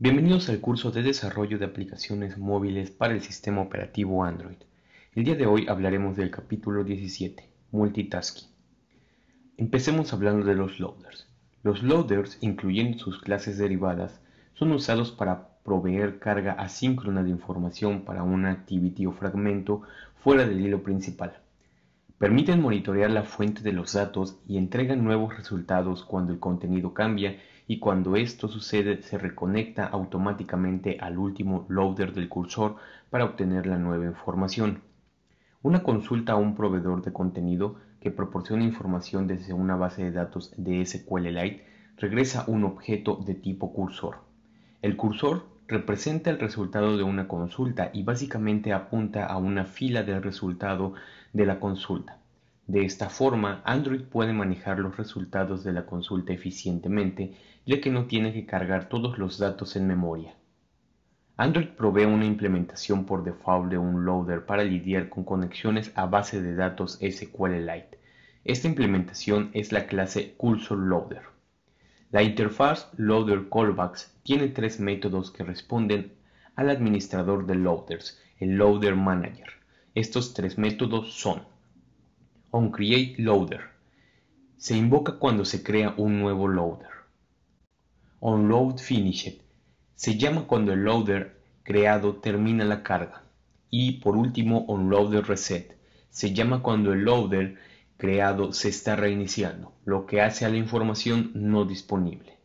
Bienvenidos al curso de desarrollo de aplicaciones móviles para el sistema operativo Android. El día de hoy hablaremos del capítulo 17, multitasking. Empecemos hablando de los loaders. Los loaders, incluyendo sus clases derivadas, son usados para proveer carga asíncrona de información para una activity o fragmento fuera del hilo principal. Permiten monitorear la fuente de los datos y entregan nuevos resultados cuando el contenido cambia y cuando esto sucede se reconecta automáticamente al último loader del cursor para obtener la nueva información. Una consulta a un proveedor de contenido que proporciona información desde una base de datos de SQLite regresa un objeto de tipo cursor. El cursor representa el resultado de una consulta y básicamente apunta a una fila del resultado de la consulta. De esta forma, Android puede manejar los resultados de la consulta eficientemente ya que no tiene que cargar todos los datos en memoria. Android provee una implementación por default de un loader para lidiar con conexiones a base de datos SQLite. Esta implementación es la clase Cursor Loader. La interfaz LoaderCallbacks tiene tres métodos que responden al administrador de loaders, el Loader Manager. Estos tres métodos son onCreateLoader. Se invoca cuando se crea un nuevo loader. Unload Finished. Se llama cuando el loader creado termina la carga. Y por último, Unloader Reset. Se llama cuando el loader creado se está reiniciando, lo que hace a la información no disponible.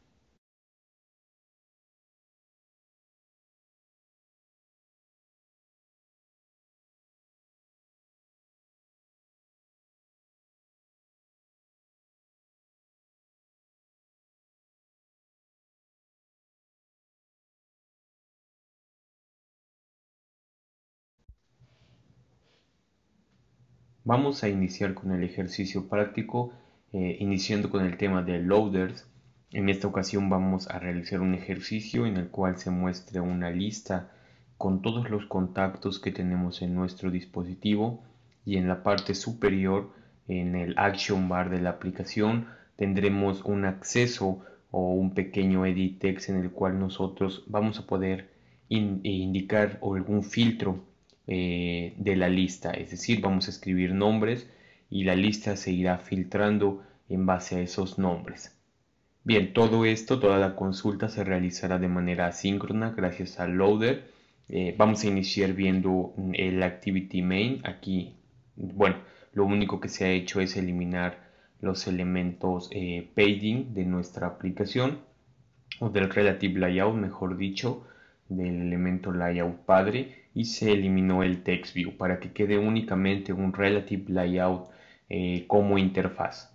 Vamos a iniciar con el ejercicio práctico, eh, iniciando con el tema de loaders. En esta ocasión vamos a realizar un ejercicio en el cual se muestre una lista con todos los contactos que tenemos en nuestro dispositivo y en la parte superior, en el action bar de la aplicación, tendremos un acceso o un pequeño edit text en el cual nosotros vamos a poder indicar algún filtro eh, de la lista. Es decir, vamos a escribir nombres y la lista se irá filtrando en base a esos nombres. Bien, todo esto, toda la consulta se realizará de manera asíncrona gracias al loader. Eh, vamos a iniciar viendo mm, el activity main. Aquí, bueno, lo único que se ha hecho es eliminar los elementos eh, paging de nuestra aplicación o del relative layout, mejor dicho del elemento layout padre y se eliminó el text view para que quede únicamente un relative layout eh, como interfaz.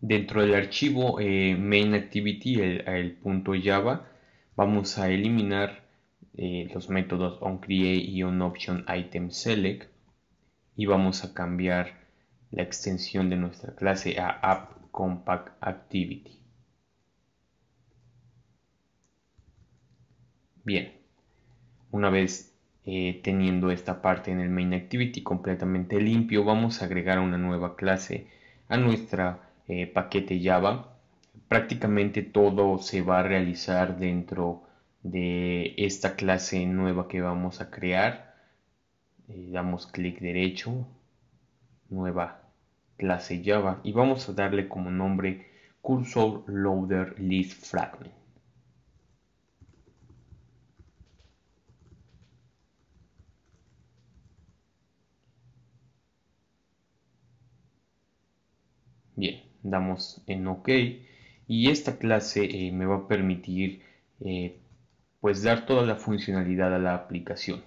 Dentro del archivo mainActivity eh, main activity, el, punto Java, vamos a eliminar eh, los métodos onCreate y onOptionItemSelect y vamos a cambiar la extensión de nuestra clase a AppCompactActivity. Bien, una vez eh, teniendo esta parte en el main activity completamente limpio, vamos a agregar una nueva clase a nuestro eh, paquete Java. Prácticamente todo se va a realizar dentro de esta clase nueva que vamos a crear. Eh, damos clic derecho, nueva clase Java y vamos a darle como nombre cursor loader fragment. damos en OK y esta clase eh, me va a permitir eh, pues dar toda la funcionalidad a la aplicación.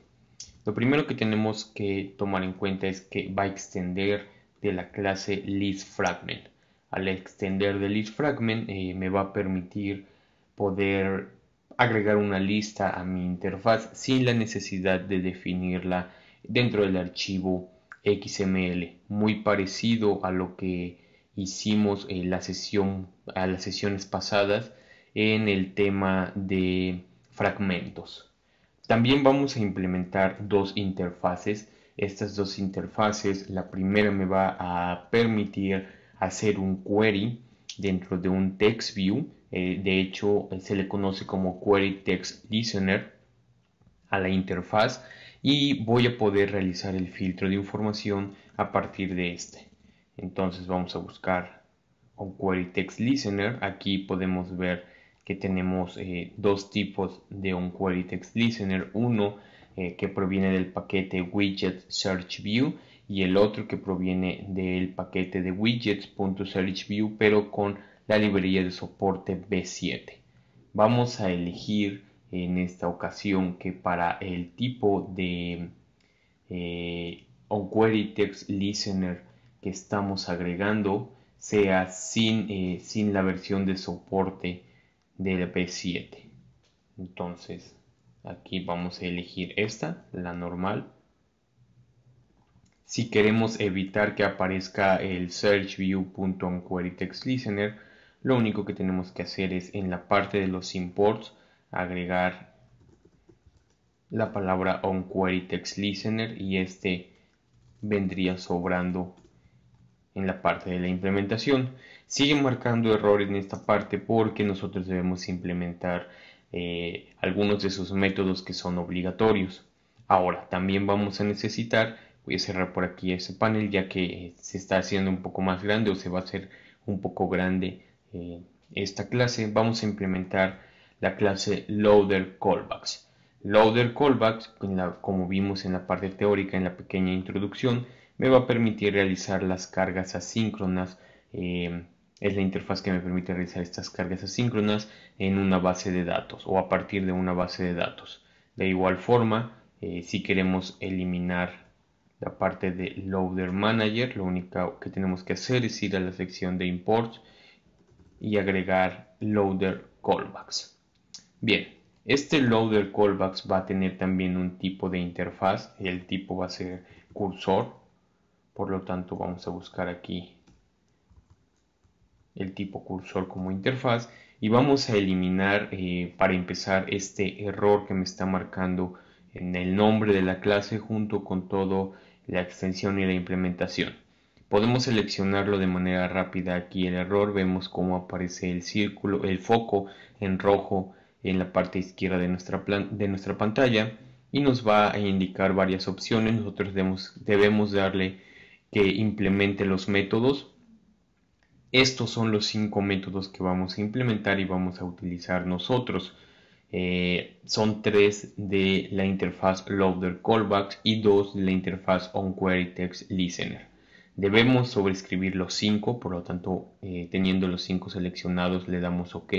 Lo primero que tenemos que tomar en cuenta es que va a extender de la clase ListFragment. Al extender de ListFragment eh, me va a permitir poder agregar una lista a mi interfaz sin la necesidad de definirla dentro del archivo XML, muy parecido a lo que hicimos eh, la sesión, a las sesiones pasadas en el tema de fragmentos. También vamos a implementar dos interfaces. Estas dos interfaces, la primera me va a permitir hacer un query dentro de un text view. Eh, de hecho, se le conoce como query text listener a la interfaz y voy a poder realizar el filtro de información a partir de este. Entonces vamos a buscar un query text listener. Aquí podemos ver que tenemos eh, dos tipos de un query text Uno eh, que proviene del paquete widget search view y el otro que proviene del paquete de widgets.searchView pero con la librería de soporte B7. Vamos a elegir en esta ocasión que para el tipo de eh, text listener que estamos agregando sea sin, eh, sin la versión de soporte del P7. Entonces aquí vamos a elegir esta, la normal. Si queremos evitar que aparezca el listener lo único que tenemos que hacer es en la parte de los imports agregar la palabra onQueryTextListener y este vendría sobrando en la parte de la implementación. Sigue marcando errores en esta parte porque nosotros debemos implementar eh, algunos de sus métodos que son obligatorios. Ahora, también vamos a necesitar, voy a cerrar por aquí ese panel ya que eh, se está haciendo un poco más grande o se va a hacer un poco grande eh, esta clase. Vamos a implementar la clase loader callbacks. Loader callbacks, como vimos en la parte teórica, en la pequeña introducción, me va a permitir realizar las cargas asíncronas. Em, es la interfaz que me permite realizar estas cargas asíncronas en una base de datos o a partir de una base de datos. De igual forma, eh, si queremos eliminar la parte de Loader Manager, lo único que tenemos que hacer es ir a la sección de import y agregar Loader Callbacks. Bien, este Loader Callbacks va a tener también un tipo de interfaz, el tipo va a ser cursor, por lo tanto vamos a buscar aquí el tipo cursor como interfaz y vamos a eliminar eh, para empezar este error que me está marcando en el nombre de la clase junto con todo la extensión y la implementación podemos seleccionarlo de manera rápida aquí el error vemos cómo aparece el círculo el foco en rojo en la parte izquierda de nuestra, de nuestra pantalla y nos va a indicar varias opciones nosotros debemos, debemos darle que implemente los métodos. Estos son los cinco métodos que vamos a implementar y vamos a utilizar nosotros. Eh, son tres de la interfaz Loader Callbacks y dos de la interfaz onQueryTextListener. Debemos sobreescribir los cinco, por lo tanto, eh, teniendo los cinco seleccionados le damos OK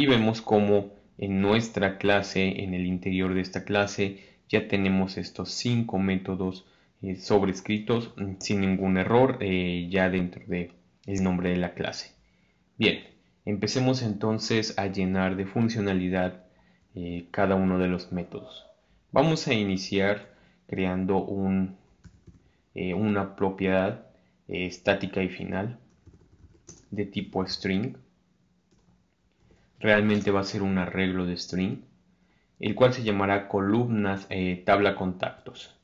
y vemos cómo en nuestra clase, en el interior de esta clase, ya tenemos estos cinco métodos eh, sobrescritos mm, sin ningún error eh, ya dentro del nombre de la clase. Bien, empecemos entonces a llenar de funcionalidad eh, cada uno de los métodos. Vamos a iniciar creando un, una propiedad estática y final de tipo string. Realmente va a ser un arreglo de string, el cual se llamará columnas tabla contactos.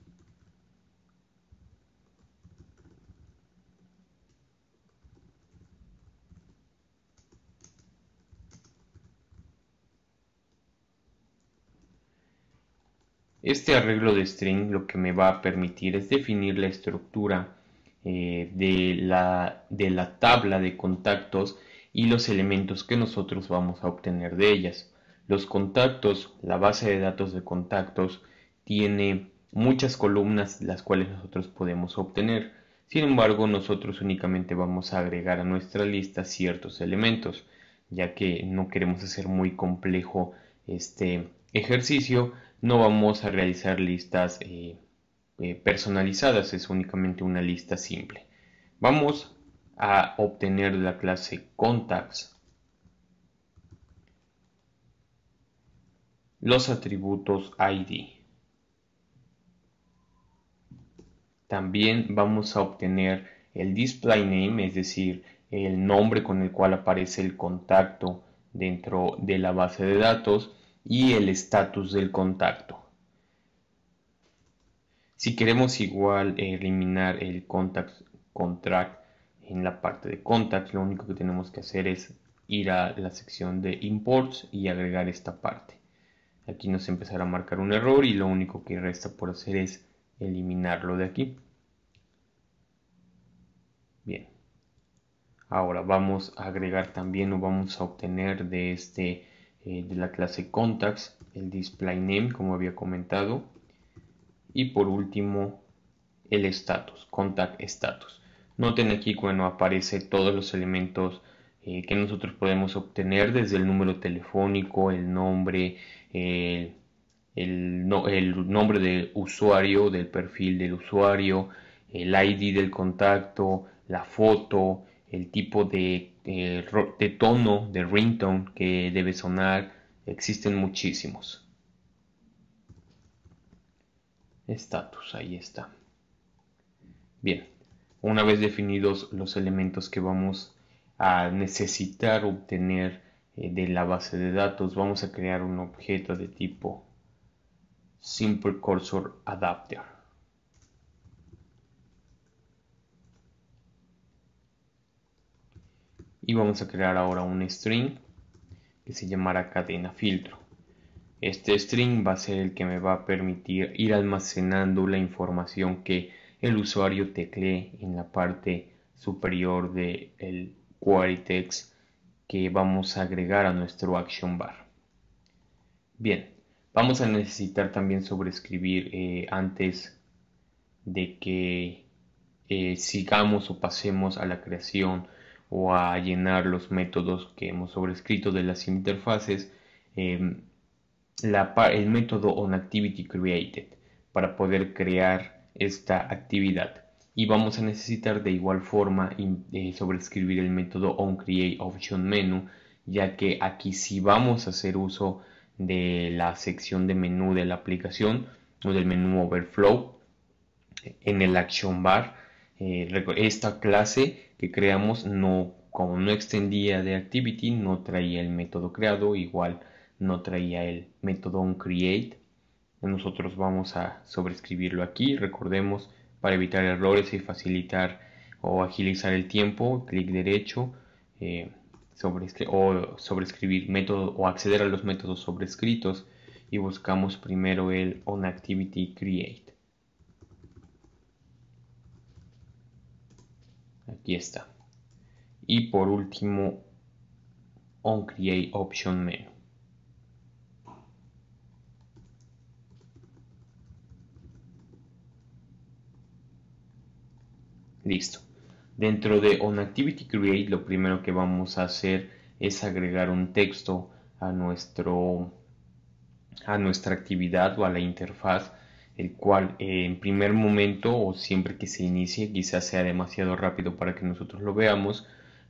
Este arreglo de string lo que me va a permitir es definir la estructura eh, de, la, de la tabla de contactos y los elementos que nosotros vamos a obtener de ellas. Los contactos, la base de datos de contactos, tiene muchas columnas las cuales nosotros podemos obtener. Sin embargo, nosotros únicamente vamos a agregar a nuestra lista ciertos elementos, ya que no queremos hacer muy complejo este, ejercicio no vamos a realizar listas eh, eh, personalizadas, es únicamente una lista simple. Vamos a obtener la clase contacts los atributos id. También vamos a obtener el display name, es decir, el nombre con el cual aparece el contacto dentro de la base de datos y el estatus del contacto. Si queremos igual eliminar el contact contract en la parte de contact, lo único que tenemos que hacer es ir a la sección de imports y agregar esta parte. Aquí nos empezará a marcar un error y lo único que resta por hacer es eliminarlo de aquí. Bien. Ahora vamos a agregar también o vamos a obtener de este eh, de la clase contacts, el display name como había comentado y por último el status, contact status. Noten aquí cuando aparece todos los elementos eh, que nosotros podemos obtener desde el número telefónico, el nombre, el nombre del usuario, del perfil del usuario, el ID del contacto, la foto, el tipo de, eh, de tono, de ringtone que debe sonar, existen muchísimos. estatus ahí está. Bien, una vez definidos los elementos que vamos a necesitar obtener eh, de la base de datos, vamos a crear un objeto de tipo Simple Cursor Adapter. y vamos a crear ahora un string que se llamará cadena filtro este string va a ser el que me va a permitir ir almacenando la información que el usuario teclee en la parte superior del el query que vamos a agregar a nuestro action bar bien vamos a necesitar también sobreescribir eh, antes de que eh, sigamos o pasemos a la creación o a llenar los métodos que hemos sobrescrito de las interfaces, em, el método onActivityCreated para poder crear esta actividad. Y vamos a necesitar de igual forma eh, sobrescribir el método onCreateOptionMenu, ya que aquí si vamos a hacer uso de la sección de menú de la aplicación o del menú Overflow en el Action Bar. Eh, esta clase que creamos no, como no extendía de activity, no traía el método creado, igual no traía el método onCreate. Nosotros vamos a sobreescribirlo aquí, recordemos, para evitar errores y facilitar o agilizar el tiempo, clic derecho, sobre eh, sobre, o sobreescribir método o acceder a los métodos sobrescritos y buscamos primero el onActivityCreate. Aquí está. Y por último, on create option menu. Listo. Dentro de Create, lo primero que vamos a hacer es agregar un texto a, nuestro, a nuestra actividad o a la interfaz el cual eh, en primer momento o siempre que se inicie quizás sea demasiado rápido para que nosotros lo veamos,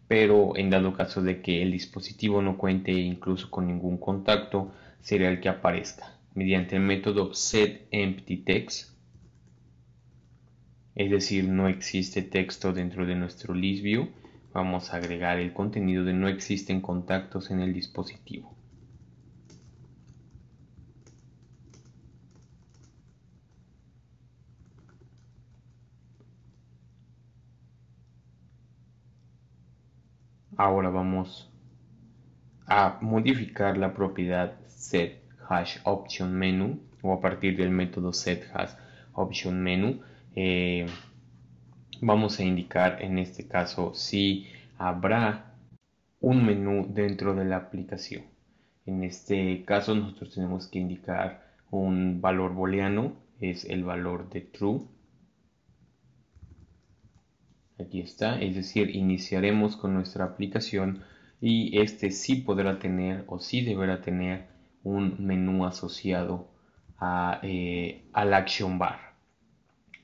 pero en dado caso de que el dispositivo no cuente incluso con ningún contacto, será el que aparezca mediante el método setEmptyText, es decir, no existe texto dentro de nuestro ListView, vamos a agregar el contenido de no existen contactos en el dispositivo. Ahora vamos a modificar la propiedad set option o a partir del método set option eh, vamos a indicar en este caso si habrá un menú dentro de la aplicación en este caso nosotros tenemos que indicar un valor booleano es el valor de true Aquí está, es decir, iniciaremos con nuestra aplicación y este sí podrá tener o sí deberá tener un menú asociado a, la eh, al action bar.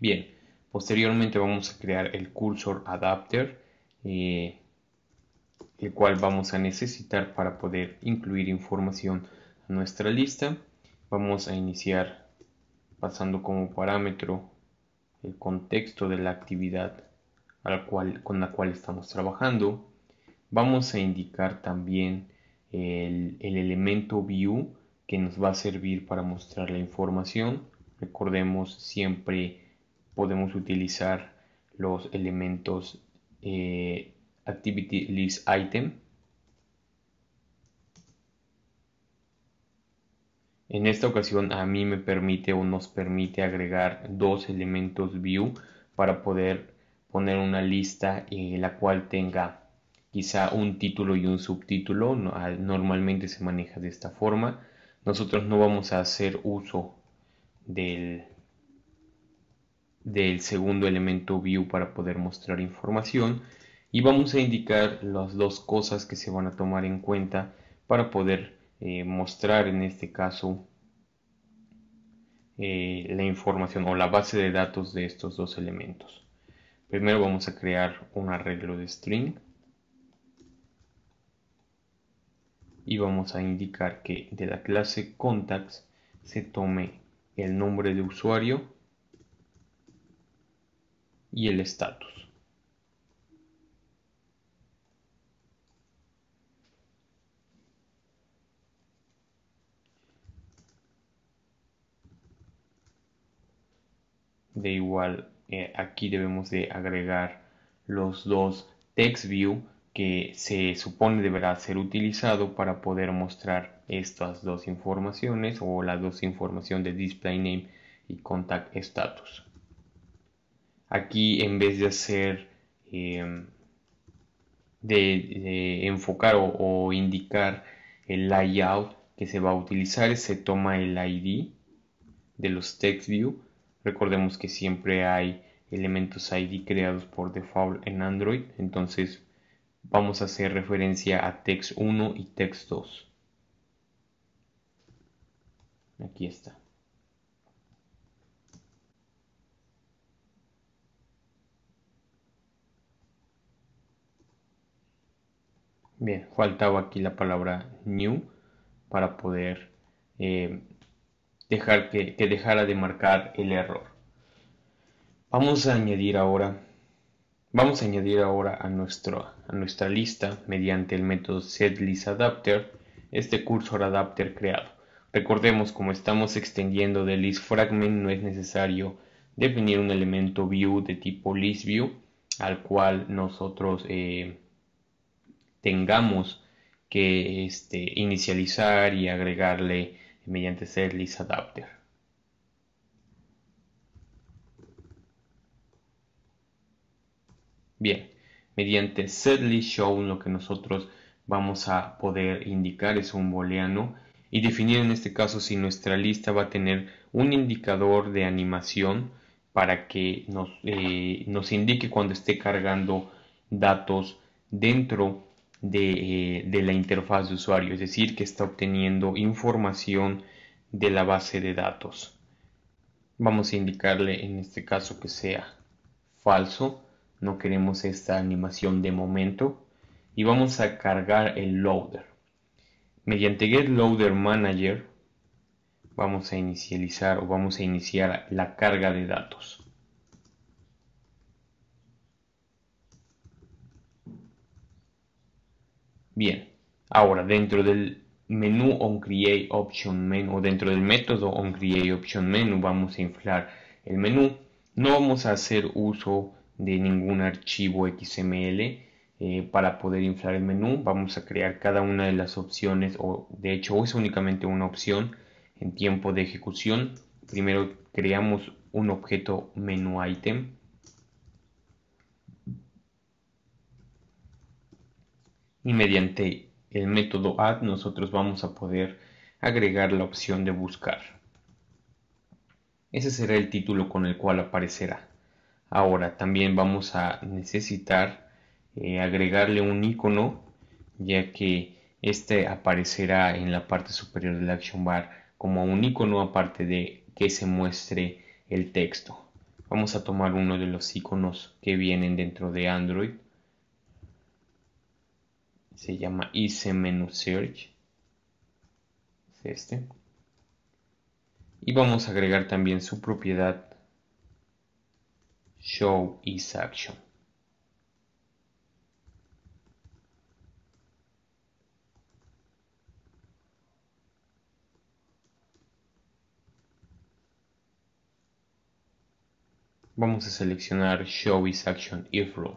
Bien, posteriormente vamos a crear el cursor adapter, eh, el cual vamos a necesitar para poder incluir información a nuestra lista. Vamos a iniciar pasando como parámetro el contexto de la actividad cual, con la cual estamos trabajando. Vamos a indicar también el, elemento view que nos va a servir para mostrar la información. Recordemos siempre podemos utilizar los elementos eh, activity list item. En esta ocasión a mí me permite o nos permite agregar dos elementos view para poder poner una lista en eh, la cual tenga quizá un título y un subtítulo, ah, normalmente se maneja de esta forma. Nosotros no vamos a hacer uso del, del segundo elemento view para poder mostrar información y vamos a indicar las dos cosas que se van a tomar en cuenta para poder eh, mostrar en este caso eh, la información o la base de datos de estos dos elementos. Primero vamos a crear un arreglo de string y vamos a indicar que de la clase contacts se tome el nombre de usuario y el estatus De igual eh, aquí debemos de agregar los dos TextView que se supone deberá ser utilizado para poder mostrar estas dos informaciones o las dos informaciones de display name y contact status aquí en vez de hacer em, de, enfocar o, o, indicar el layout que se va a utilizar se toma el id de los text view Recordemos que siempre hay elementos ID creados por default en Android, entonces vamos a hacer referencia a text1 y text2. Aquí está. Bien, faltaba aquí la palabra new para poder eh, dejar que, dejara de marcar el error. Vamos a añadir ahora Vamos a añadir ahora a, nuestro, a, nuestra lista mediante el método setListAdapter este cursor adapter creado. Recordemos como estamos extendiendo de listFragment no es necesario definir un elemento view de tipo listView al cual nosotros eh, tengamos que este, inicializar y agregarle mediante Setlist Adapter. Bien, mediante setList show lo que nosotros vamos a poder indicar es un booleano y definir en este caso si nuestra lista va a tener un indicador de animación para que nos, eh, nos indique cuando esté cargando datos dentro eh, de, la interfaz de usuario, es decir, que está obteniendo información de la base de datos. Vamos a indicarle en este caso que sea falso, no queremos esta animación de momento y vamos a cargar el loader. Mediante get loader manager vamos a inicializar o vamos a iniciar la carga de datos. Bien, ahora dentro del menú onCreateOptionMenu, option o dentro del método onCreateOptionMenu, vamos a inflar el menú. No vamos a hacer uso de ningún archivo XML eh, para poder inflar el menú. Vamos a crear cada una de las opciones o de hecho es únicamente una opción en tiempo de ejecución. Primero creamos un objeto menú item y mediante el método add nosotros vamos a poder agregar la opción de buscar. Ese será el título con el cual aparecerá. Ahora también vamos a necesitar eh, agregarle un icono ya que este aparecerá en la parte superior de la action bar como un icono aparte de que se muestre el texto. Vamos a tomar uno de los iconos que vienen dentro de Android se llama hice search es este y vamos a agregar también su propiedad show is action vamos a seleccionar show is action if rule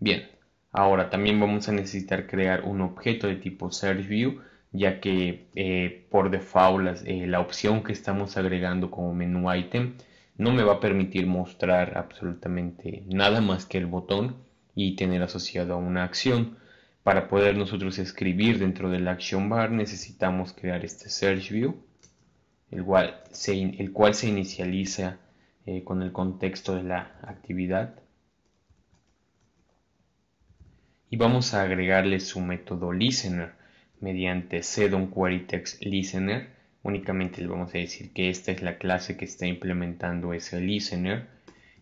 bien Ahora también vamos a necesitar crear un objeto de tipo SearchView ya que eh, por default eh, la opción que estamos agregando como menú item no me va a permitir mostrar absolutamente nada más que el botón y tener asociado a una acción. Para poder nosotros escribir dentro del action bar necesitamos crear este SearchView, el cual se, inicializa eh, con el contexto de la actividad. y vamos a agregarle su método listener mediante sedon query text listener únicamente le vamos a decir que esta es la clase que está implementando ese listener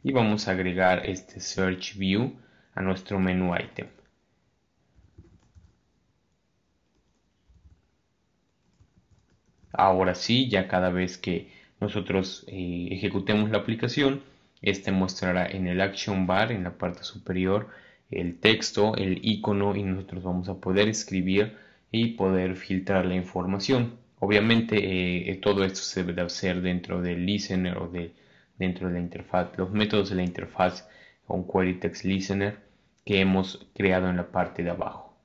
y vamos a agregar este search view a nuestro menú item ahora sí ya cada vez que nosotros eh, ejecutemos la aplicación este mostrará en el action bar en la parte superior el texto, el icono y nosotros vamos a poder escribir y poder filtrar la información. Obviamente eh, todo esto se debe hacer dentro del listener o de, dentro de la interfaz, los métodos de la interfaz con query text listener que hemos creado en la parte de abajo.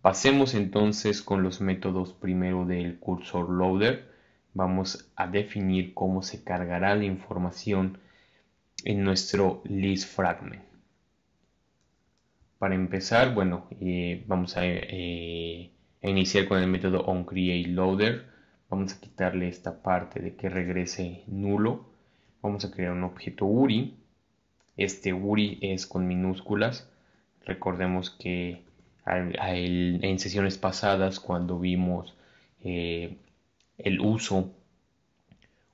Pasemos entonces con los métodos primero del cursor loader. Vamos a definir cómo se cargará la información en nuestro list fragment. Para empezar, bueno, eh, vamos eh, a, iniciar con el método onCreateLoader. Vamos a quitarle esta parte de que regrese nulo. Vamos a crear un objeto URI. Este URI es con minúsculas. Recordemos que en sesiones pasadas cuando vimos eh, el uso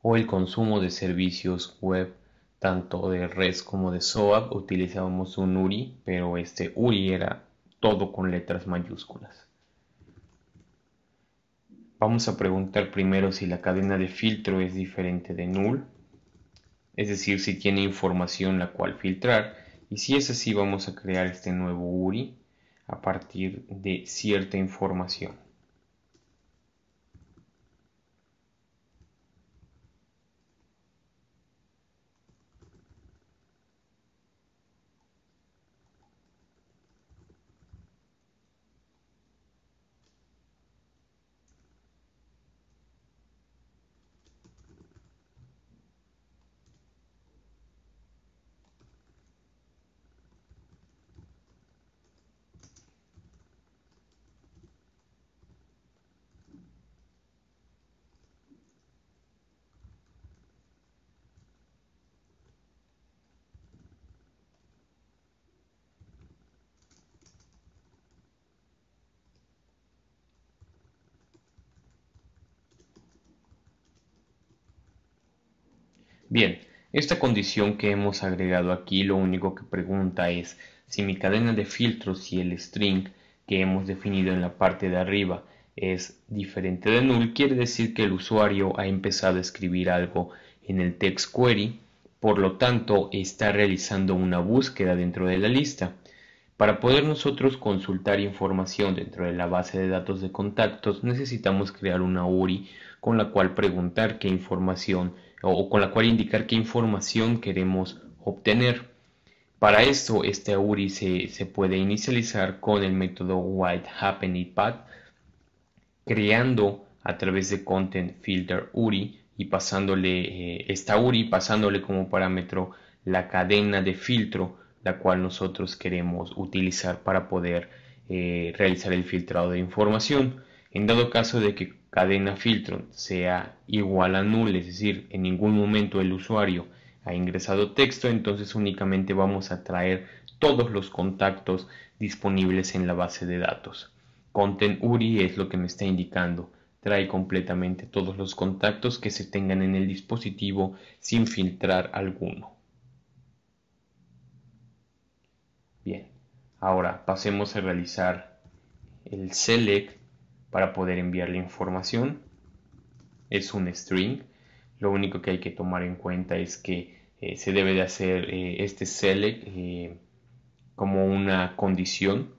o el consumo de servicios web tanto de res como de SOAP utilizábamos un URI, pero este URI era todo con letras mayúsculas. Vamos a preguntar primero si la cadena de filtro es diferente de null, es decir, si tiene información la cual filtrar, y si es así vamos a crear este nuevo URI a partir de cierta información. Bien, esta condición que hemos agregado aquí lo único que pregunta es si mi cadena de filtros y el string que hemos definido en la parte de arriba es diferente de null, quiere decir que el usuario ha empezado a escribir algo en el text query, por lo tanto está realizando una búsqueda dentro de la lista. Para poder nosotros consultar información dentro de la base de datos de contactos necesitamos crear una URI con la cual preguntar qué información o con la cual indicar qué información queremos obtener. Para esto, este URI se, puede inicializar con el método White Happening Path, creando a través de Content Filter URI y pasándole eh, esta URI, pasándole como parámetro la cadena de filtro, la cual nosotros queremos utilizar para poder eh, realizar el filtrado de información. En dado caso de que cadena filtro sea igual a null, es decir, en ningún momento el usuario ha ingresado texto, entonces únicamente vamos a traer todos los contactos disponibles en la base de datos. Content URI es lo que me está indicando. Trae completamente todos los contactos que se tengan en el dispositivo sin filtrar alguno. Bien, ahora pasemos a realizar el select para poder enviar la información. Es un string. Lo único que hay que tomar en cuenta es que eh, se debe de hacer eh, este select eh, como una condición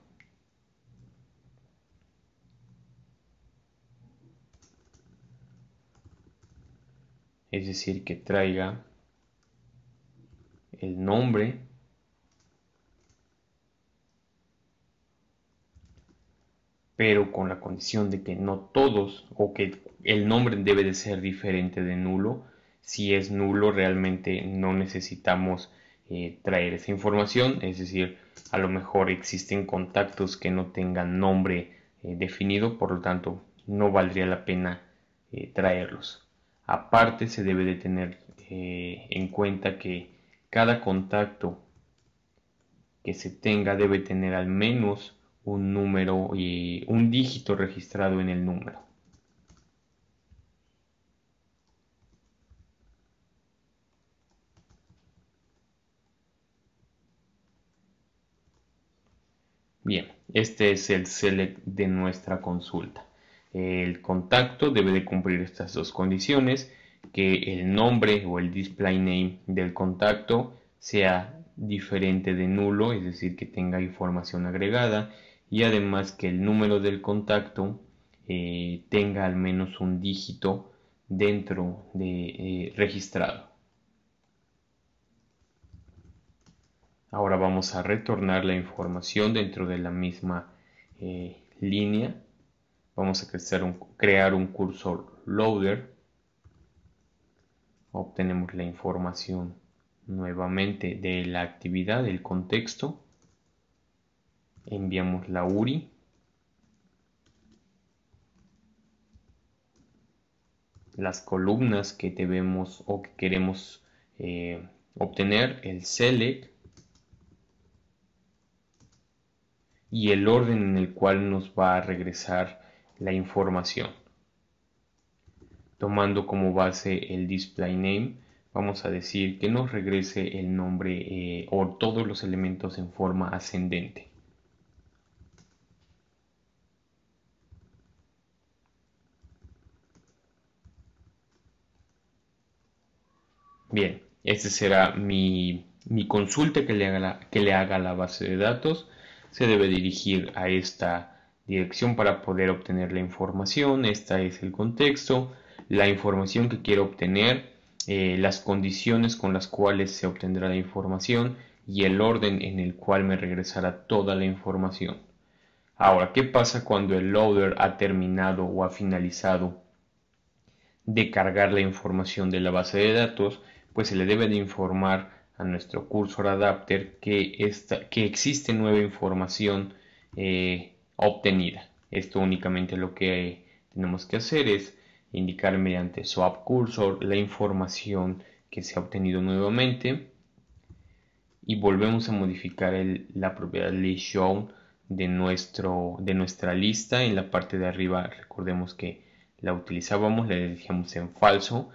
es decir que traiga el nombre pero con la condición de que no todos o que el nombre debe de ser diferente de nulo. Si es nulo realmente no necesitamos eh, traer esa información, es decir, a lo mejor existen contactos que no tengan nombre eh, definido, por lo tanto no valdría la pena eh, traerlos. Aparte se debe de tener en cuenta que cada contacto que se tenga debe tener al menos un número y un dígito registrado en el número. Bien, este es el select de nuestra consulta. El contacto debe de cumplir estas dos condiciones, que el nombre o el display name del contacto sea diferente de nulo, es decir, que tenga información agregada y además que el número del contacto eh, tenga al menos un dígito dentro de eh, registrado. Ahora vamos a retornar la información dentro de la misma eh, línea. Vamos a crear un cursor loader. Obtenemos la información nuevamente de la actividad, del contexto enviamos la URI. Las columnas que debemos o que queremos eh, obtener, el select y el orden en el cual nos va a regresar la información. Tomando como base el display name, vamos a decir que nos regrese el nombre eh, o todos los elementos en forma ascendente. Bien, esta será mi, consulta que le, haga la, que le haga la base de datos. Se debe dirigir a esta dirección para poder obtener la información. Esta es el contexto, la información que quiero obtener, eh, las condiciones con las cuales se obtendrá la información y el orden en el cual me regresará toda la información. Ahora, ¿qué pasa cuando el loader ha terminado o ha finalizado de cargar la información de la base de datos? pues se le debe de informar a nuestro cursor adapter que, que existe nueva información eh, obtenida. Esto únicamente lo que tenemos que hacer es indicar mediante swap cursor la información que se ha obtenido nuevamente y volvemos a modificar la propiedad list shown de, nuestro, de nuestra lista en la parte de arriba recordemos que la utilizábamos, la dejamos en falso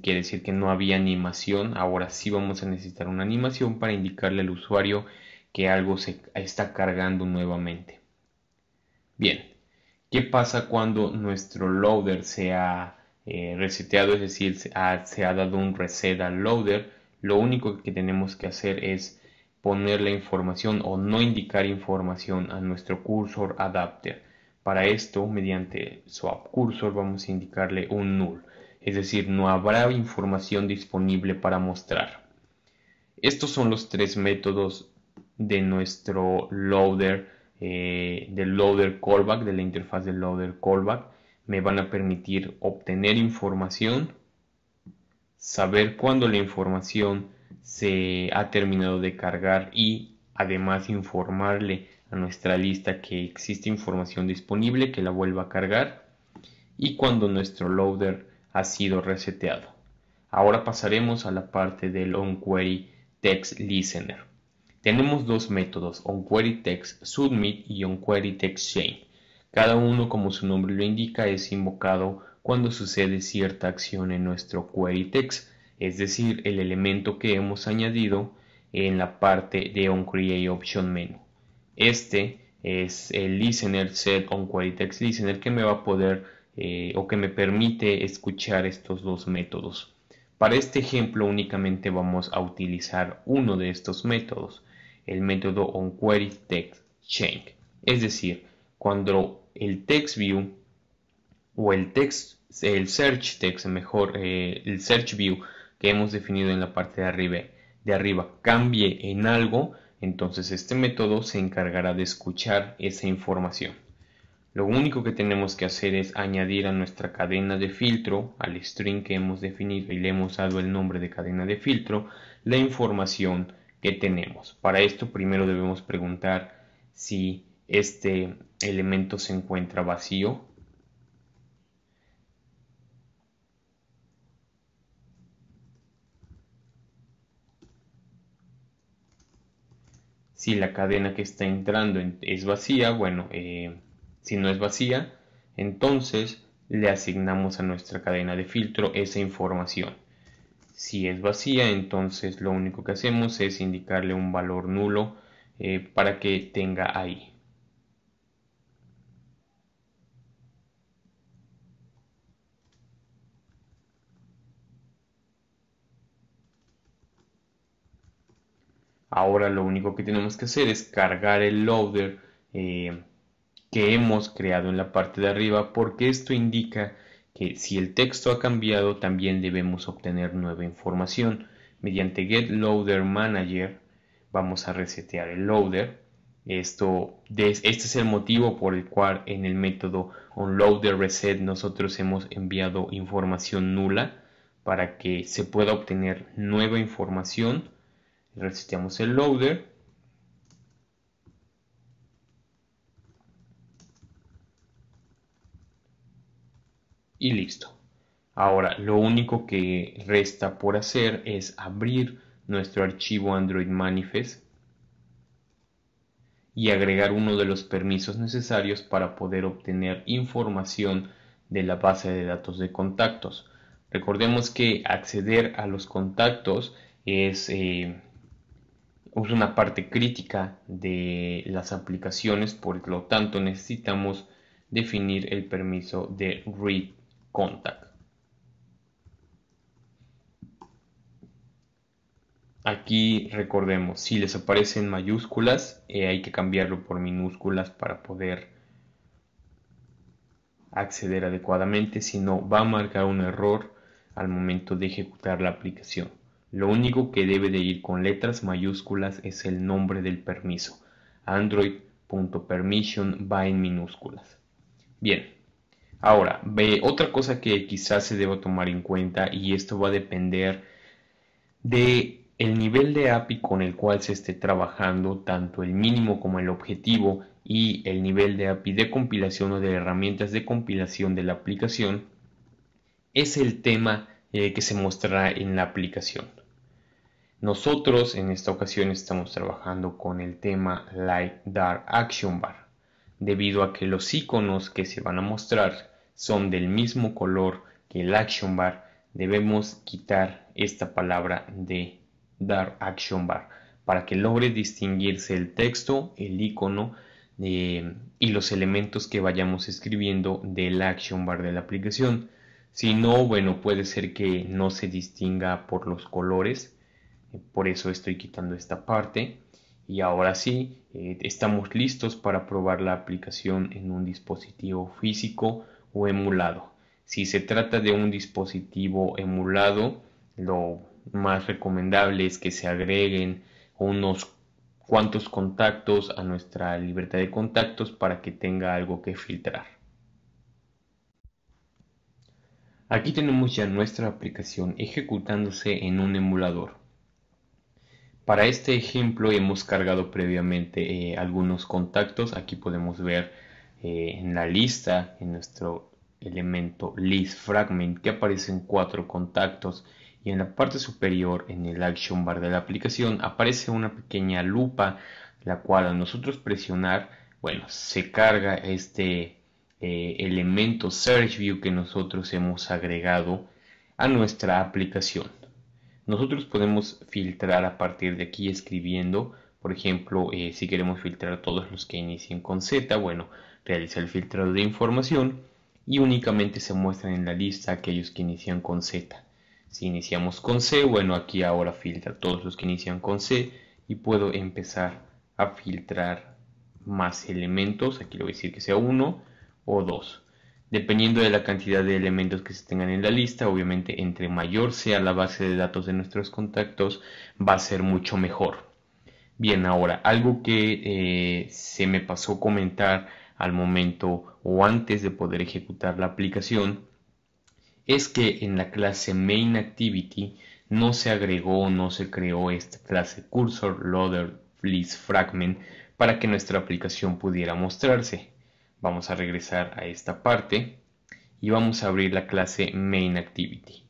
quiere decir que no había animación. Ahora sí vamos a necesitar una animación para indicarle al usuario que algo se está cargando nuevamente. Bien, ¿qué pasa cuando nuestro loader se ha eh, reseteado? Es decir, se ha, dado un reset al loader. Lo único que tenemos que hacer es poner la información o no indicar información a nuestro cursor adapter. Para esto, mediante swap cursor, vamos a indicarle un null es decir, no habrá información disponible para mostrar. Estos son los tres métodos de nuestro loader, eh, del loader callback, de la interfaz del loader callback. Me van a permitir obtener información, saber cuándo la información se ha terminado de cargar y además informarle a nuestra lista que existe información disponible que la vuelva a cargar y cuando nuestro loader ha sido reseteado. Ahora pasaremos a la parte del OnQuery Text Listener. Tenemos dos métodos, OnQuery Text Submit y OnQuery Text Cada uno, como su nombre lo indica, es invocado cuando sucede cierta acción en nuestro query text, es decir, el elemento que hemos añadido en la parte de onCreate menu. Este es el listener set onQueryTextListener que me va a poder eh, o que me permite escuchar estos dos métodos. Para este ejemplo únicamente vamos a utilizar uno de estos métodos, el método onQueryTextChange. Es decir, cuando el TextView o el text, el search text, mejor eh, el search que hemos definido en la parte de arriba, de arriba cambie en algo, entonces este método se encargará de escuchar esa información. Lo único que tenemos que hacer es añadir a nuestra cadena de filtro, al string que hemos definido y le hemos dado el nombre de cadena de filtro, la información que tenemos. Para esto primero debemos preguntar si este elemento se encuentra vacío. Si la cadena que está entrando es vacía, bueno... Eh, si no es vacía, entonces le asignamos a nuestra cadena de filtro esa información. Si es vacía, entonces lo único que hacemos es indicarle un valor nulo eh, para que tenga ahí. Ahora lo único que tenemos que hacer es cargar el loader eh, que hemos creado en la parte de arriba porque esto indica que si el texto ha cambiado también debemos obtener nueva información. Mediante get loader manager vamos a resetear el loader. Esto, este es el motivo por el cual en el método onLoaderReset nosotros hemos enviado información nula para que se pueda obtener nueva información. Reseteamos el loader y listo. Ahora, lo único que resta por hacer es abrir nuestro archivo Android Manifest y agregar uno de los permisos necesarios para poder obtener información de la base de datos de contactos. Recordemos que acceder a los contactos es, eh, una parte crítica de las aplicaciones, por lo tanto necesitamos definir el permiso de read contact. Aquí recordemos, si les aparecen mayúsculas, eh, hay que cambiarlo por minúsculas para poder acceder adecuadamente, si no va a marcar un error al momento de ejecutar la aplicación. Lo único que debe de ir con letras mayúsculas es el nombre del permiso. Android.permission va en minúsculas. Bien, Ahora, ve, otra cosa que quizás se deba tomar en cuenta y esto va a depender de el nivel de API con el cual se esté trabajando, tanto el mínimo como el objetivo y el nivel de API de compilación o de herramientas de compilación de la aplicación, es el tema eh, que se mostrará en la aplicación. Nosotros en esta ocasión estamos trabajando con el tema Light Dark Action Bar, debido a que los iconos que se van a mostrar son del mismo color que el action bar, debemos quitar esta palabra de dar action bar para que logre distinguirse el texto, el icono eh, y los elementos que vayamos escribiendo del action bar de la aplicación. Si no, bueno, puede ser que no se distinga por los colores, eh, por eso estoy quitando esta parte. Y ahora sí, eh, estamos listos para probar la aplicación en un dispositivo físico emulado. Si se trata de un dispositivo emulado, lo más recomendable es que se agreguen unos cuantos contactos a nuestra libertad de contactos para que tenga algo que filtrar. Aquí tenemos ya nuestra aplicación ejecutándose en un emulador. Para este ejemplo hemos cargado previamente eh, algunos contactos. Aquí podemos ver eh, en la lista, en nuestro elemento list fragment que aparecen cuatro contactos y en la parte superior en el action bar de la aplicación aparece una pequeña lupa la cual a nosotros presionar bueno se carga este eh, elemento search view que nosotros hemos agregado a nuestra aplicación nosotros podemos filtrar a partir de aquí escribiendo por ejemplo eh, si queremos filtrar todos los que inicien con z bueno realiza el filtrado de información y únicamente se muestran en la lista aquellos que inician con Z. Si iniciamos con C, bueno, aquí ahora filtra todos los que inician con C y puedo empezar a filtrar más elementos. Aquí le voy a decir que sea uno o dos. Dependiendo de la cantidad de elementos que se tengan en la lista, obviamente entre mayor sea la base de datos de nuestros contactos, va a ser mucho mejor. Bien, ahora, algo que eh, se me pasó comentar al momento o antes de poder ejecutar la aplicación es que en la clase main activity no se agregó o no se creó esta clase cursor loader fragment para que nuestra aplicación pudiera mostrarse. Vamos a regresar a esta parte y vamos a abrir la clase main activity.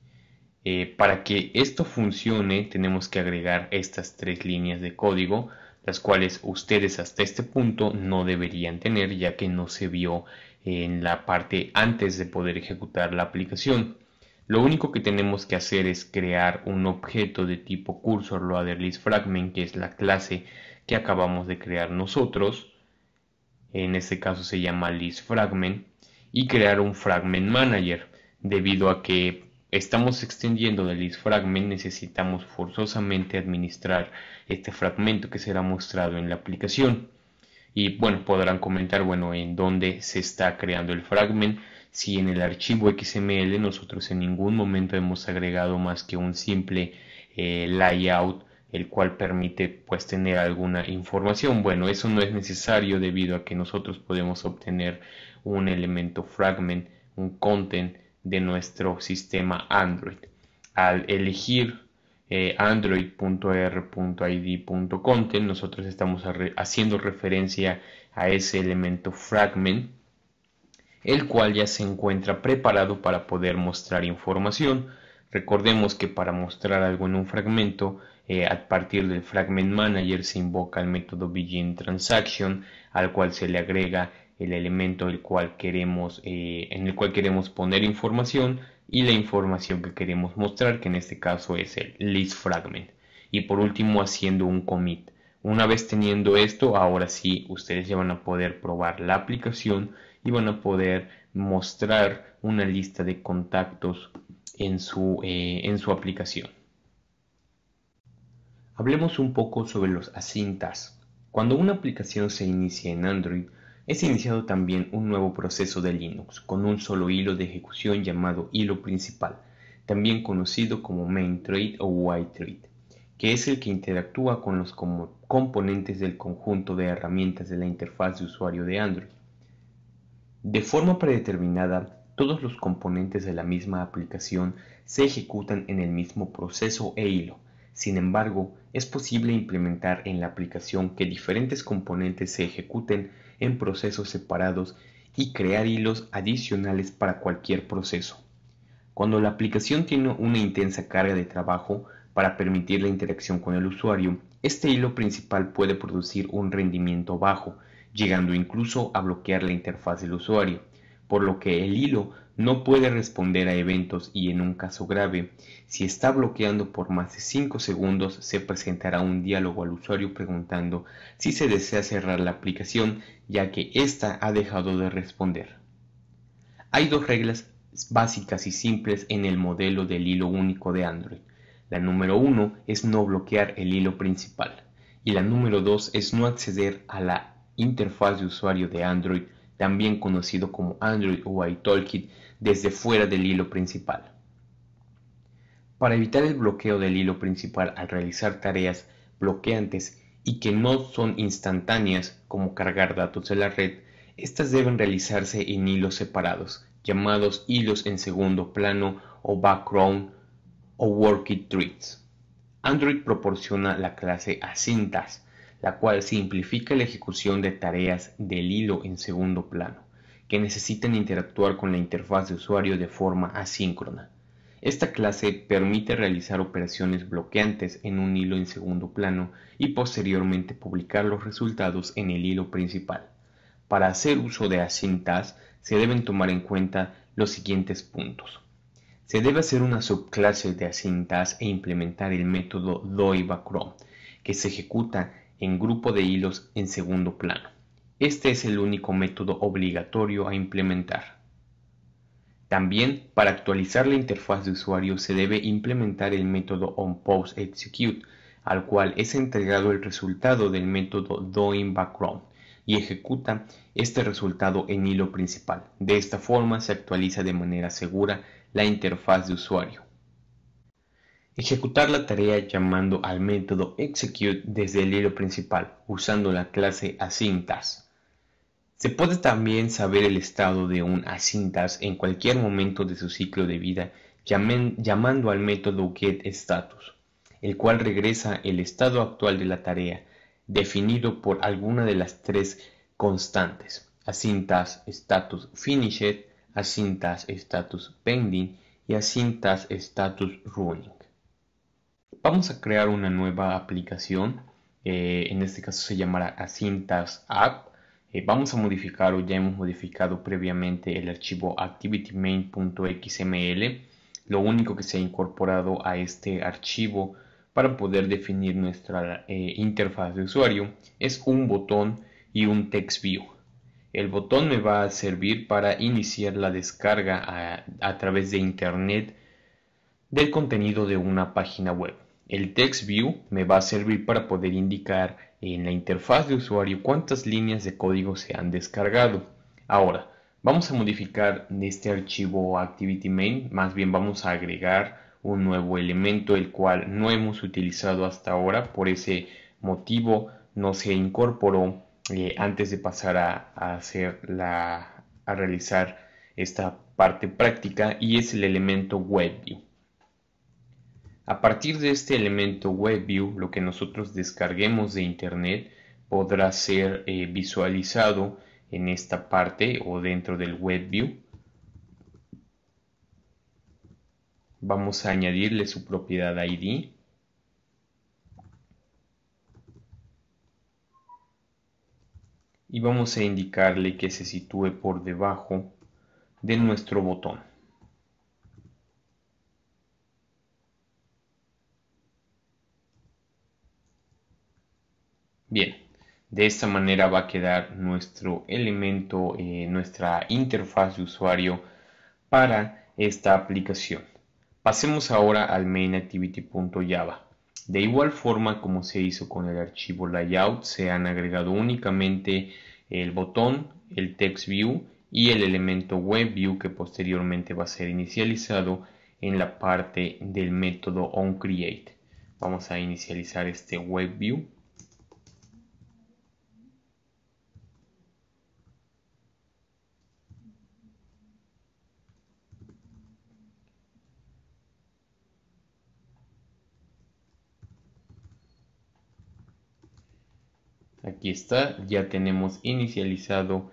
Eh, para que esto funcione tenemos que agregar estas tres líneas de código las cuales ustedes hasta este punto no deberían tener ya que no se vio en la parte antes de poder ejecutar la aplicación. Lo único que tenemos que hacer es crear un objeto de tipo cursor loader list fragment que es la clase que acabamos de crear nosotros. En este caso se llama list y crear un fragment manager debido a que estamos extendiendo del fragment, necesitamos forzosamente administrar este fragmento que será mostrado en la aplicación y bueno podrán comentar bueno en dónde se está creando el fragment si en el archivo xml nosotros en ningún momento hemos agregado más que un simple eh, layout el cual permite pues tener alguna información bueno eso no es necesario debido a que nosotros podemos obtener un elemento fragment un content de nuestro sistema Android. Al elegir eh, android.r.id.content, nosotros estamos haciendo referencia a ese elemento fragment, el cual ya se encuentra preparado para poder mostrar información. Recordemos que para mostrar algo en un fragmento, eh, a partir del Fragment Manager se invoca el método BeginTransaction, al cual se le agrega el elemento el cual queremos, eh, en el cual queremos poner información y la información que queremos mostrar, que en este caso es el list fragment. Y por último haciendo un commit. Una vez teniendo esto, ahora sí ustedes ya van a poder probar la aplicación y van a poder mostrar una lista de contactos en su, eh, en su aplicación. Hablemos un poco sobre los asintas. Cuando una aplicación se inicia en Android, es iniciado también un nuevo proceso de Linux con un solo hilo de ejecución llamado hilo principal, también conocido como main thread o white thread, que es el que interactúa con los componentes del conjunto de herramientas de la interfaz de usuario de Android. De forma predeterminada, todos los componentes de la misma aplicación se ejecutan en el mismo proceso e hilo. Sin embargo, es posible implementar en la aplicación que diferentes componentes se ejecuten en procesos separados y crear hilos adicionales para cualquier proceso. Cuando la aplicación tiene una intensa carga de trabajo para permitir la interacción con el usuario, este hilo principal puede producir un rendimiento bajo, llegando incluso a bloquear la interfaz del usuario, por lo que el hilo no puede responder a eventos y en un caso grave, si está bloqueando por más de 5 segundos, se presentará un diálogo al usuario preguntando si se desea cerrar la aplicación ya que ésta ha dejado de responder. Hay dos reglas básicas y simples en el modelo del hilo único de Android. La número 1 es no bloquear el hilo principal y la número 2 es no acceder a la interfaz de usuario de Android también conocido como Android o iToolkit, desde fuera del hilo principal. Para evitar el bloqueo del hilo principal al realizar tareas bloqueantes y que no son instantáneas como cargar datos de la red, estas deben realizarse en hilos separados, llamados hilos en segundo plano o background o workit threads. Android proporciona la clase asintas la cual simplifica la ejecución de tareas del hilo en segundo plano, que necesitan interactuar con la interfaz de usuario de forma asíncrona. Esta clase permite realizar operaciones bloqueantes en un hilo en segundo plano y posteriormente publicar los resultados en el hilo principal. Para hacer uso de AsyncTask se deben tomar en cuenta los siguientes puntos. Se debe hacer una subclase de AsyncTask e implementar el método doiba que se ejecuta en grupo de hilos en segundo plano. Este es el único método obligatorio a implementar. También, para actualizar la interfaz de usuario se debe implementar el método onPostExecute, al cual es entregado el resultado del método doingBackground y ejecuta este resultado en hilo principal. De esta forma se actualiza de manera segura la interfaz de usuario. Ejecutar la tarea llamando al método execute desde el hilo principal usando la clase asintas. Se puede también saber el estado de un asintas en cualquier momento de su ciclo de vida llamando al método getStatus, el cual regresa el estado actual de la tarea definido por alguna de las tres constantes asintas status pending y asintas vamos a crear una nueva aplicación, eh, en este caso se llamará Cintas App. Eh, vamos a modificar o ya hemos modificado previamente el archivo activitymain.xml. Lo único que se ha incorporado a este archivo para poder definir nuestra eh, interfaz de usuario es un botón y un text view. El botón me va a servir para iniciar la descarga a través de internet del contenido de una página web. El TextView me va a servir para poder indicar en la interfaz de usuario cuántas líneas de código se han descargado. Ahora, vamos a modificar este archivo ActivityMain, más bien vamos a agregar un nuevo elemento el cual no hemos utilizado hasta ahora, por ese motivo no se incorporó eh, antes de pasar a, hacer la, a realizar esta parte práctica y es el elemento WebView. A partir de este elemento WebView, lo que nosotros descarguemos de Internet podrá ser eh, visualizado en esta parte o dentro del WebView. Vamos a añadirle su propiedad ID. Y vamos a indicarle que se sitúe por debajo de nuestro botón. Bien, de esta manera va a quedar nuestro elemento, eh, nuestra interfaz de usuario para esta aplicación. Pasemos ahora al mainActivity.java. De igual forma como se hizo con el archivo layout, se han agregado únicamente el botón, el text view y el elemento web view que posteriormente va a ser inicializado en la parte del método onCreate. Vamos a inicializar este web view aquí está ya tenemos inicializado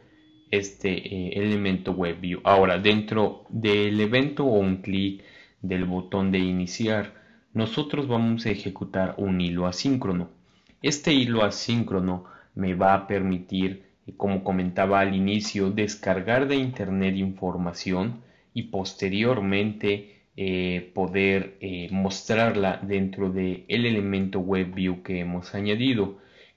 este eh, elemento WebView. ahora dentro del evento o un clic del botón de iniciar nosotros vamos a ejecutar un hilo asíncrono este hilo asíncrono me va a permitir como comentaba al inicio descargar de internet información y posteriormente eh, poder eh, mostrarla dentro del el elemento WebView que hemos añadido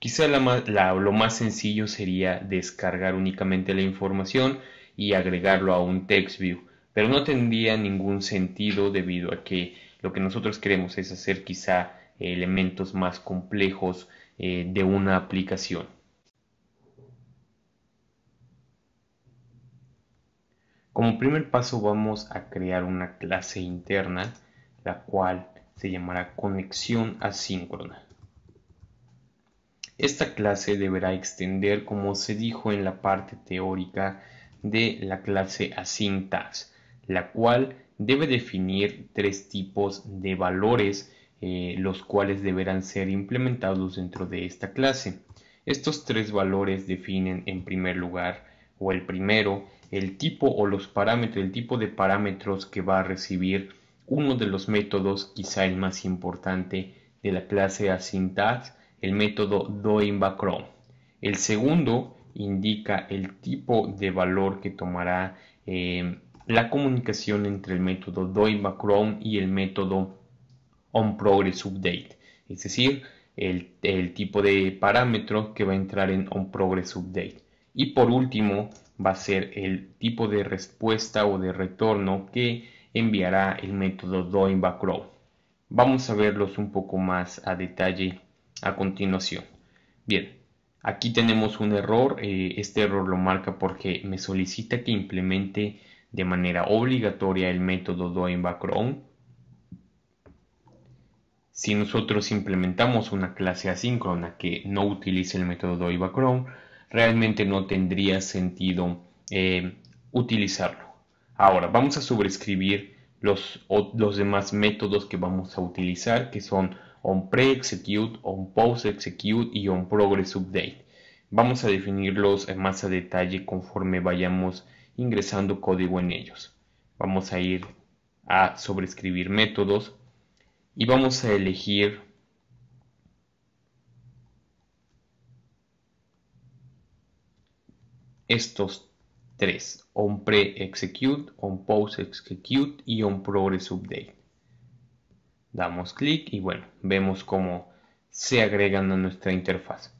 Quizá lo más sencillo sería descargar únicamente la información y agregarlo a un TextView, pero no tendría ningún sentido debido a que lo que nosotros queremos es hacer quizá elementos más complejos eh, de una aplicación. Como primer paso vamos a crear una clase interna, la cual se llamará conexión asíncrona. Esta clase deberá extender, como se dijo en la parte teórica, de la clase asintax, la cual debe definir tres tipos de valores, eh, los cuales deberán ser implementados dentro de esta clase. Estos tres valores definen en primer lugar, o el primero, el tipo o los parámetros, el tipo de parámetros que va a recibir uno de los métodos, quizá el más importante de la clase asintax, el método DoInBackground. El segundo indica el tipo de valor que tomará em, la comunicación entre el método DoInBackground y el método OnProgressUpdate, es decir, el, tipo de parámetro que va a entrar en OnProgressUpdate. Y por último, va a ser el tipo de respuesta o de retorno que enviará el método doing Vamos a verlos un poco más a detalle a continuación. Bien, aquí tenemos un error, eh, este error lo marca porque me solicita que implemente de manera obligatoria el método in Si nosotros implementamos una clase asíncrona que no utilice el método in background, realmente no tendría sentido eh, utilizarlo. Ahora, vamos a sobreescribir los, los demás métodos que vamos a utilizar, que son on pre-execute, on post-execute y on progress update. Vamos a definirlos en más a detalle conforme vayamos ingresando código en ellos. Vamos a ir a sobreescribir métodos y vamos a elegir estos tres, on pre-execute, on post-execute y on progress update damos clic y bueno, vemos cómo se agregan a nuestra interfaz.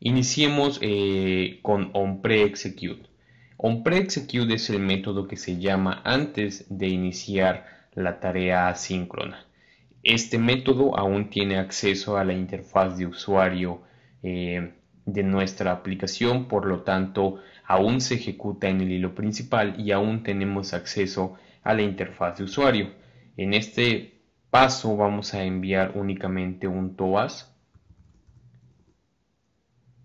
Iniciemos eh, con onPreExecute. execute es el método que se llama antes de iniciar la tarea asíncrona. Este método aún tiene acceso a la interfaz de usuario eh, de nuestra aplicación, por lo tanto aún se ejecuta en el hilo principal y aún tenemos acceso a la interfaz de usuario. En este paso vamos a enviar únicamente un TOAS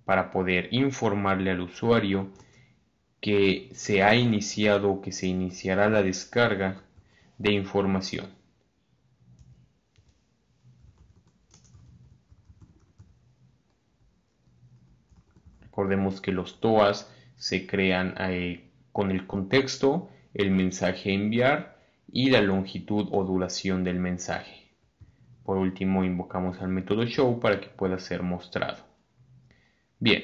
para poder informarle al usuario que se ha iniciado o que se iniciará la descarga de información. Recordemos que los TOAS se crean eh, con el contexto, el mensaje enviar y la longitud o duración del mensaje. Por último, invocamos al método show para que pueda ser mostrado. Bien,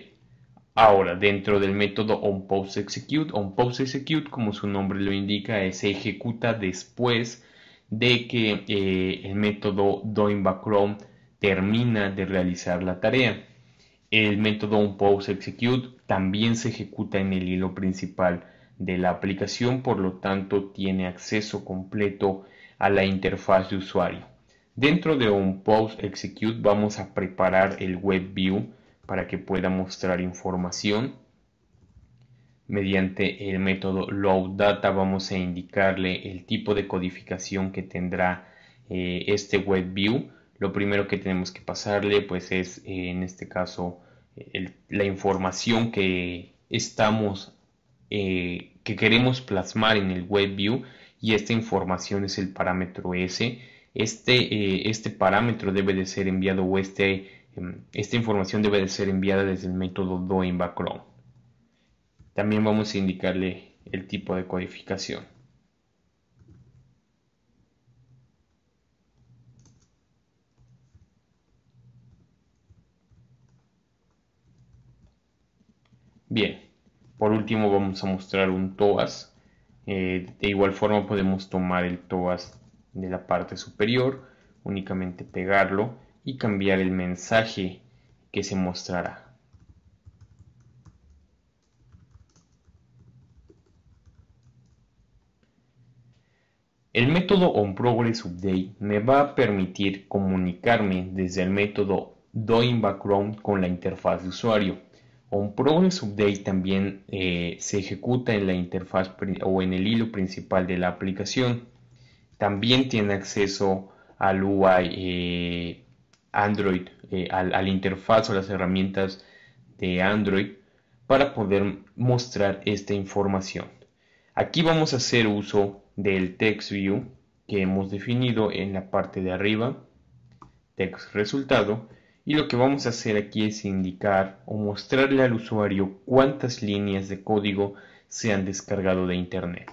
ahora dentro del método onPostExecute, onPostExecute, como su nombre lo indica, se ejecuta después de que eh, el método doinBackground termina de realizar la tarea. El método onPostExecute también se ejecuta en el hilo principal de la aplicación, por lo tanto tiene acceso completo a la interfaz de usuario. Dentro de un Post Execute vamos a preparar el Web View para que pueda mostrar información. Mediante el método load data vamos a indicarle el tipo de codificación que tendrá eh, este web view. Lo primero que tenemos que pasarle pues es eh, en este caso la información que estamos eh, que queremos plasmar en el WebView y esta información es el parámetro S. Este, eh, este parámetro debe de ser enviado o este, em, esta información debe de ser enviada desde el método do in También vamos a indicarle el tipo de codificación. Bien, por último vamos a mostrar un TOAS. Eh, de igual forma podemos tomar el TOAS de la parte superior, únicamente pegarlo y cambiar el mensaje que se mostrará. El método OnProgressUpdate me va a permitir comunicarme desde el método doInBackground con la interfaz de usuario. Un progress update también eh, se ejecuta en la interfaz o en el hilo principal de la aplicación. También tiene acceso al UI eh, Android, eh, al, a la interfaz o las herramientas de Android para poder mostrar esta información. Aquí vamos a hacer uso del TextView que hemos definido en la parte de arriba, text resultado, y lo que vamos a hacer aquí es indicar o mostrarle al usuario cuántas líneas de código se han descargado de internet.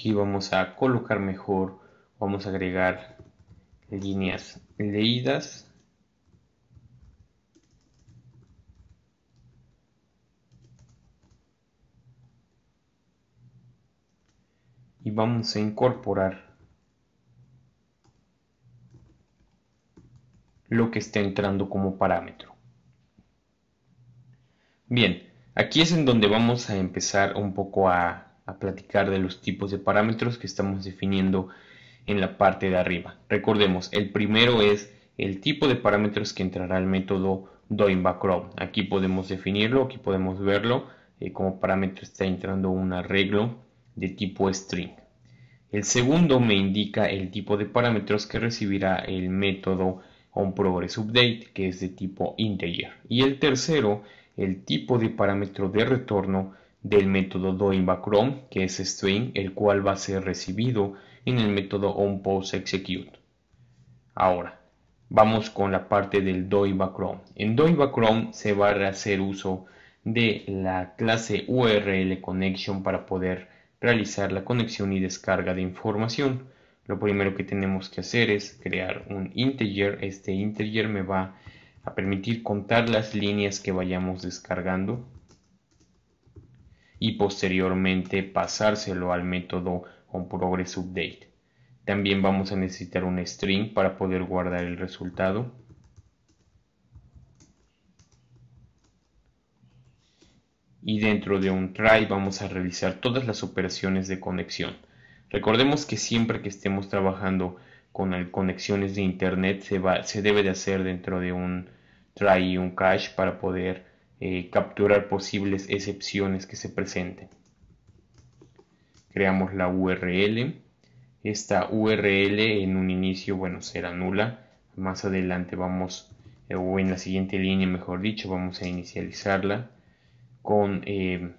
aquí vamos a colocar mejor vamos a agregar líneas leídas y vamos a incorporar lo que está entrando como parámetro. Bien, aquí es en donde vamos a empezar un poco a a platicar de los tipos de parámetros que estamos definiendo en la parte de arriba. Recordemos, el primero es el tipo de parámetros que entrará al método doInBackRow. Aquí podemos definirlo, aquí podemos verlo. Eh, como parámetro está entrando un arreglo de tipo string. El segundo me indica el tipo de parámetros que recibirá el método onProgressUpdate, que es de tipo integer. Y el tercero, el tipo de parámetro de retorno del método doim que es string, el cual va a ser recibido en el método onPostExecute. Ahora, vamos con la parte del doy En doy se va a hacer uso de la clase URL para poder realizar la conexión y descarga de información. Lo primero que tenemos que hacer es crear un integer. Este integer me va a permitir contar las líneas que vayamos descargando y posteriormente pasárselo al método onProgressUpdate. También vamos a necesitar un string para poder guardar el resultado. Y dentro de un try vamos a realizar todas las operaciones de conexión. Recordemos que siempre que estemos trabajando con conexiones de internet se, debe de hacer dentro de un try y un cache para poder eh, capturar posibles excepciones que se presenten. Creamos la URL. Esta URL en un inicio, bueno, será nula. Más adelante vamos, eh, o en la siguiente línea, mejor dicho, vamos a inicializarla con eh,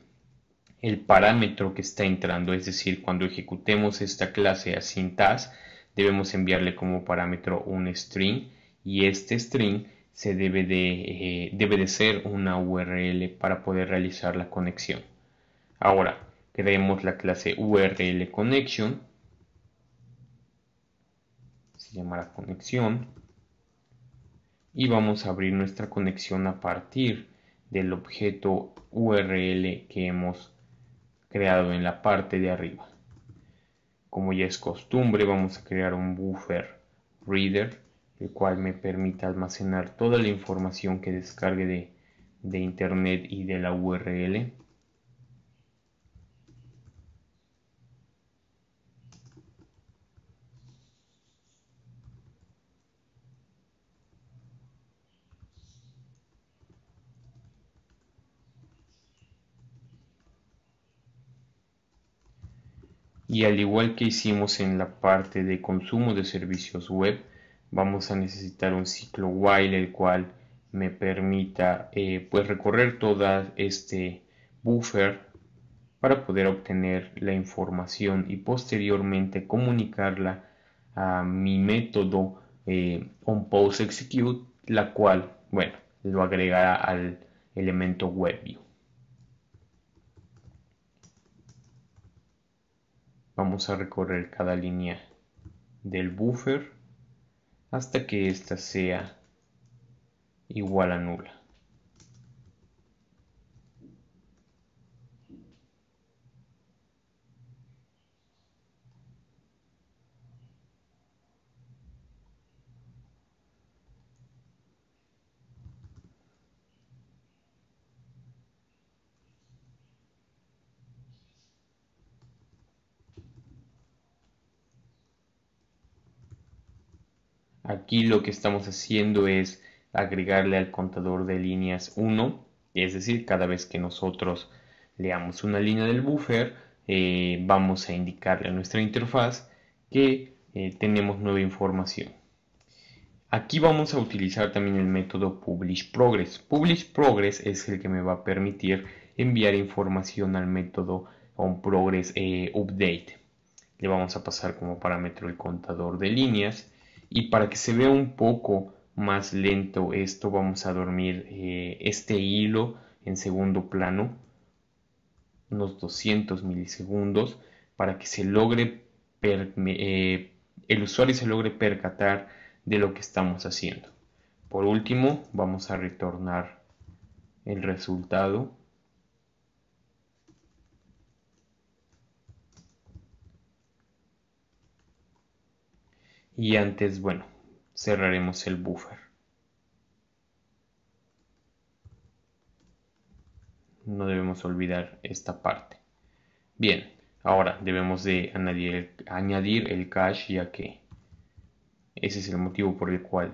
el parámetro que está entrando. Es decir, cuando ejecutemos esta clase a Syntax, debemos enviarle como parámetro un string y este string se debe de, eh, debe de ser una URL para poder realizar la conexión. Ahora, creemos la clase URL Connection. Se la conexión. Y vamos a abrir nuestra conexión a partir del objeto URL que hemos creado en la parte de arriba. Como ya es costumbre, vamos a crear un buffer reader el cual me permite almacenar toda la información que descargue de, de internet y de la URL. y al igual que hicimos en la parte de consumo de servicios web, vamos a necesitar un ciclo while el cual me permita eh, pues, recorrer todo este buffer para poder obtener la información y posteriormente comunicarla a mi método eh, onPostExecute la cual bueno lo agregará al elemento WebView vamos a recorrer cada línea del buffer hasta que ésta sea igual a nula. Aquí lo que estamos haciendo es agregarle al contador de líneas 1, es decir, cada vez que nosotros leamos una línea del buffer, eh, vamos a indicarle a nuestra interfaz que eh, tenemos nueva información. Aquí vamos a utilizar también el método publish progress. Publish progress es el que me va a permitir enviar información al método OnProgressUpdate. Eh, update. Le vamos a pasar como parámetro el contador de líneas y para que se vea un poco más lento esto, vamos a dormir eh, este hilo en segundo plano, unos 200 milisegundos, para que se logre eh, el usuario se logre percatar de lo que estamos haciendo. Por último, vamos a retornar el resultado y antes, bueno, cerraremos el buffer. No debemos olvidar esta parte. Bien, ahora debemos de añadir, el cache ya que ese es el motivo por el cual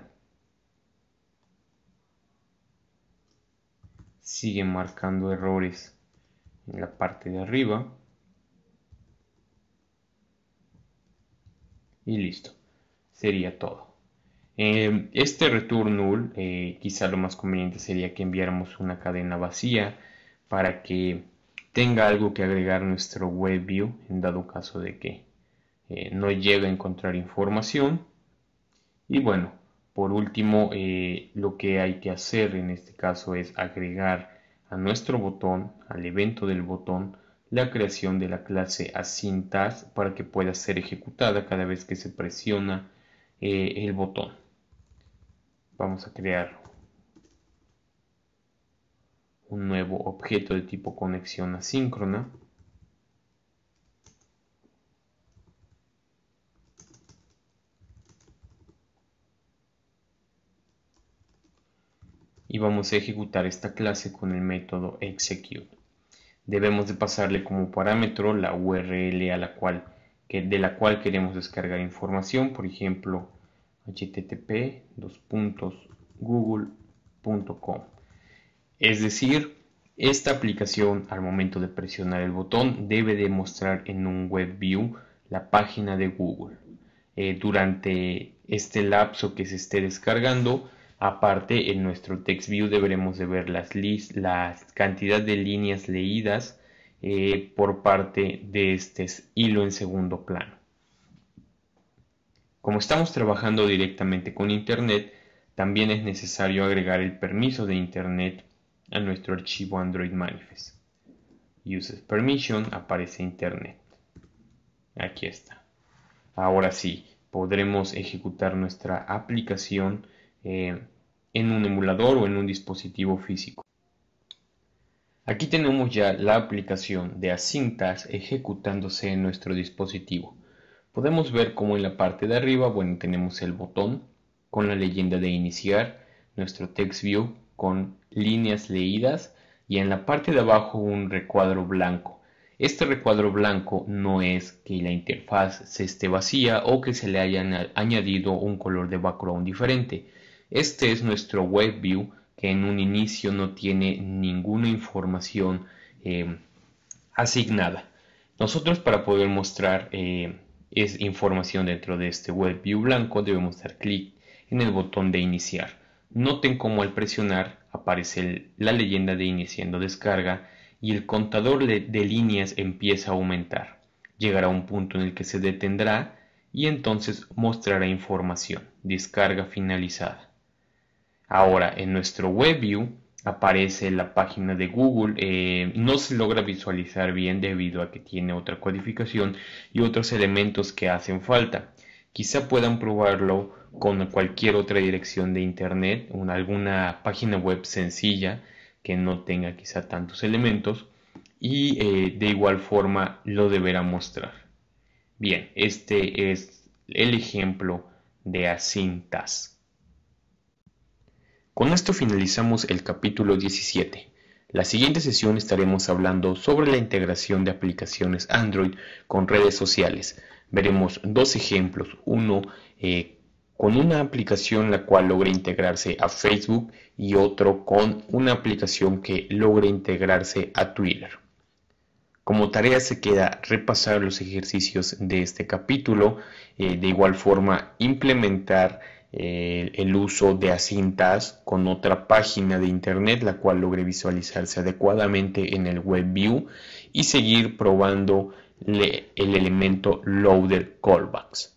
sigue marcando errores en la parte de arriba. Y listo sería todo. Em, este return null, eh, quizá lo más conveniente sería que enviáramos una cadena vacía para que tenga algo que agregar nuestro web view en dado caso de que eh, no llegue a encontrar información. Y bueno, por último, eh, lo que hay que hacer en este caso es agregar a nuestro botón, al evento del botón, la creación de la clase asintas para que pueda ser ejecutada cada vez que se presiona eh, el botón. Vamos a crear un nuevo objeto de tipo conexión asíncrona. y vamos a ejecutar esta clase con el método execute. Debemos de pasarle como parámetro la URL a la cual de la cual queremos descargar información, por ejemplo, http google.com. Es decir, esta aplicación al momento de presionar el botón debe de mostrar en un web view la página de Google. Eh, durante este lapso que se esté descargando, aparte en nuestro text view deberemos de ver las, las cantidad de líneas leídas eh, por parte de este hilo en segundo plano. Como estamos trabajando directamente con Internet, también es necesario agregar el permiso de Internet a nuestro archivo Android Manifest. Uses Permission aparece Internet. Aquí está. Ahora sí, podremos ejecutar nuestra aplicación eh, en un emulador o en un dispositivo físico. Aquí tenemos ya la aplicación de asintas ejecutándose en nuestro dispositivo. Podemos ver como en la parte de arriba, bueno, tenemos el botón con la leyenda de iniciar, nuestro text view con líneas leídas y en la parte de abajo un recuadro blanco. Este recuadro blanco no es que la interfaz se esté vacía o que se le hayan añadido un color de background diferente. Este es nuestro WebView que en un inicio no tiene ninguna información eh, asignada. Nosotros para poder mostrar eh, es información dentro de este WebView blanco debemos dar clic en el botón de iniciar. Noten cómo al presionar aparece la leyenda de iniciando descarga y el contador de, de líneas empieza a aumentar. Llegará a un punto en el que se detendrá y entonces mostrará información. Descarga finalizada. Ahora, en nuestro WebView aparece la página de Google, eh, no se logra visualizar bien debido a que tiene otra codificación y otros elementos que hacen falta. Quizá puedan probarlo con cualquier otra dirección de internet, alguna página web sencilla que no tenga quizá tantos elementos y eh, de igual forma lo deberá mostrar. Bien, este es el ejemplo de Async con esto finalizamos el capítulo 17. La siguiente sesión estaremos hablando sobre la integración de aplicaciones Android con redes sociales. Veremos dos ejemplos. Uno eh, con una aplicación la cual logra integrarse a Facebook y otro con una aplicación que logra integrarse a Twitter. Como tarea se queda repasar los ejercicios de este capítulo, eh, de igual forma implementar eh, el uso de asintas con otra página de internet, la cual logre visualizarse adecuadamente en el web view y seguir probando el elemento loader callbacks.